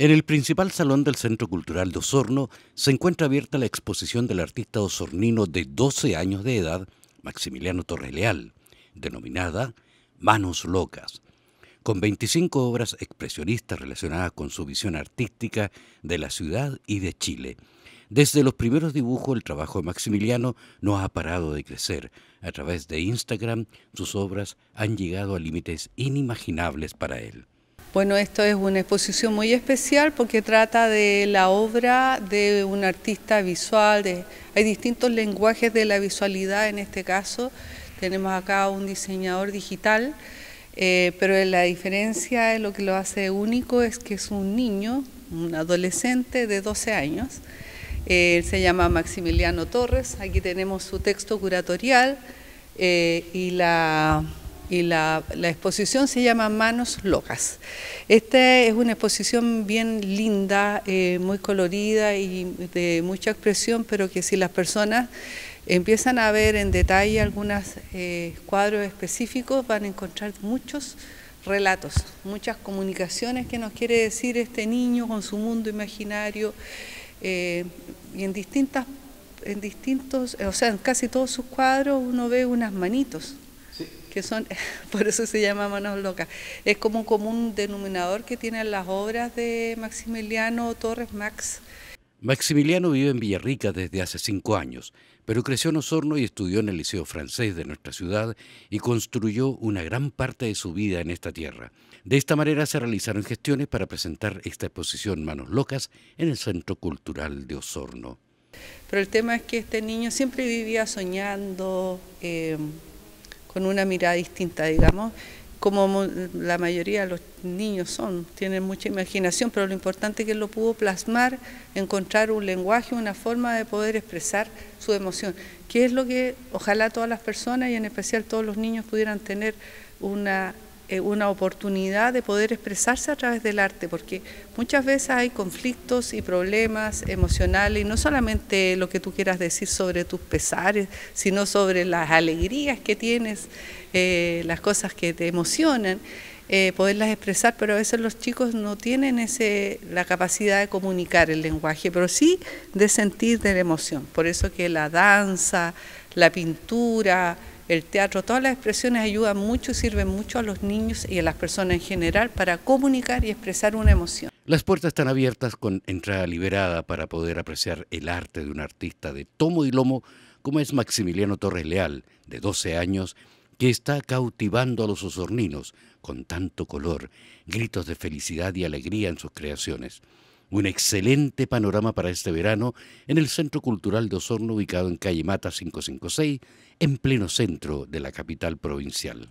En el principal salón del Centro Cultural de Osorno se encuentra abierta la exposición del artista osornino de 12 años de edad, Maximiliano Torreleal, denominada Manos Locas, con 25 obras expresionistas relacionadas con su visión artística de la ciudad y de Chile. Desde los primeros dibujos, el trabajo de Maximiliano no ha parado de crecer. A través de Instagram, sus obras han llegado a límites inimaginables para él. Bueno, esto es una exposición muy especial porque trata de la obra de un artista visual, de, hay distintos lenguajes de la visualidad en este caso, tenemos acá un diseñador digital, eh, pero la diferencia es lo que lo hace único es que es un niño, un adolescente de 12 años, eh, se llama Maximiliano Torres, aquí tenemos su texto curatorial eh, y la y la, exposición se llama Manos Locas. Esta es una exposición bien linda, eh, muy colorida y de mucha expresión, pero que si las personas empiezan a ver en detalle algunos eh, cuadros específicos van a encontrar muchos relatos, muchas comunicaciones que nos quiere decir este niño con su mundo imaginario eh, y en distintas en distintos, o sea, en casi todos sus cuadros uno ve unas manitos, que son, por eso se llama Manos Locas. Es como un denominador que tienen las obras de Maximiliano Torres Max. Maximiliano vive en Villarrica desde hace cinco años, pero creció en Osorno y estudió en el Liceo Francés de nuestra ciudad y construyó una gran parte de su vida en esta tierra. De esta manera se realizaron gestiones para presentar esta exposición Manos Locas en el Centro Cultural de Osorno. Pero el tema es que este niño siempre vivía soñando, eh, con una mirada distinta, digamos, como la mayoría de los niños son, tienen mucha imaginación, pero lo importante es que lo pudo plasmar, encontrar un lenguaje, una forma de poder expresar su emoción, que es lo que ojalá todas las personas y en especial todos los niños pudieran tener una eh, una oportunidad de poder expresarse a través del arte, porque muchas veces hay conflictos y problemas emocionales, y no solamente lo que tú quieras decir sobre tus pesares, sino sobre las alegrías que tienes, eh, las cosas que te emocionan. Eh, poderlas expresar, pero a veces los chicos no tienen ese, la capacidad de comunicar el lenguaje, pero sí de sentir de la emoción. Por eso que la danza, la pintura, el teatro, todas las expresiones ayudan mucho y sirven mucho a los niños y a las personas en general para comunicar y expresar una emoción. Las puertas están abiertas con entrada liberada para poder apreciar el arte de un artista de tomo y lomo como es Maximiliano Torres Leal, de 12 años, que está cautivando a los osorninos con tanto color, gritos de felicidad y alegría en sus creaciones un excelente panorama para este verano en el Centro Cultural de Osorno ubicado en calle Mata 556, en pleno centro de la capital provincial.